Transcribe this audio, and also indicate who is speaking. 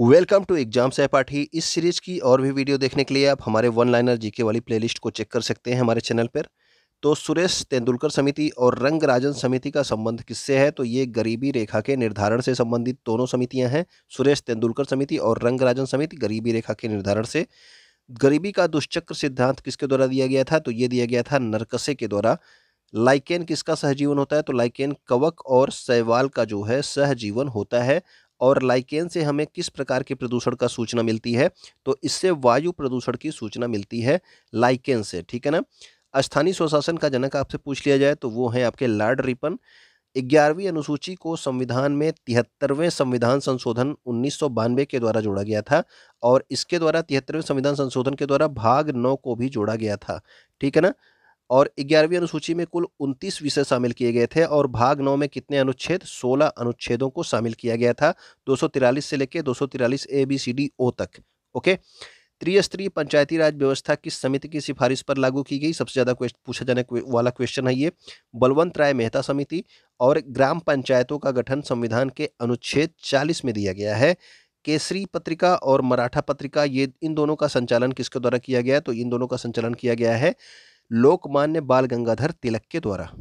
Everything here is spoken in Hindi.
Speaker 1: वेलकम टू एग्जाम सहपाठी इस सीरीज की और भी वीडियो देखने के लिए आप हमारे वन लाइनर जीके वाली प्लेलिस्ट को चेक कर सकते हैं हमारे चैनल पर तो सुरेश तेंदुलकर समिति और रंगराजन समिति का संबंध किससे है तो ये गरीबी रेखा के निर्धारण से संबंधित दोनों समितियां हैं सुरेश तेंदुलकर समिति और रंगराजन समिति गरीबी रेखा के निर्धारण से गरीबी का दुष्चक्र सिद्धांत किसके द्वारा दिया गया था तो ये दिया गया था नरकसे के द्वारा लाइकेन किसका सहजीवन होता है तो लाइकेन कवक और शैवाल का जो है सहजीवन होता है और लाइकेन से हमें किस प्रकार के प्रदूषण का सूचना मिलती है तो इससे वायु प्रदूषण की सूचना मिलती है लाइकेन से ठीक है ना स्थानीय स्वशासन का जनक आपसे पूछ लिया जाए तो वो है आपके लार्ड रिपन ग्यारहवीं अनुसूची को संविधान में तिहत्तरवें संविधान संशोधन उन्नीस के द्वारा जोड़ा गया था और इसके द्वारा तिहत्तरवें संविधान संशोधन के द्वारा भाग नौ को भी जोड़ा गया था ठीक है ना और ग्यारहवीं अनुसूची में कुल उनतीस विषय शामिल किए गए थे और भाग नौ में कितने अनुच्छेद सोलह अनुच्छेदों को शामिल किया गया था दो से लेकर दो A B C D O तक ओके त्रिस्तरीय पंचायती राज व्यवस्था किस समिति की सिफारिश पर लागू की गई सबसे ज़्यादा पूछा जाने वाला क्वेश्चन है ये बलवंत राय मेहता समिति और ग्राम पंचायतों का गठन संविधान के अनुच्छेद 40 में दिया गया है केसरी पत्रिका और मराठा पत्रिका ये इन दोनों का संचालन किसके द्वारा किया गया तो इन दोनों का संचालन किया गया है लोकमान्य बाल गंगाधर तिलक के द्वारा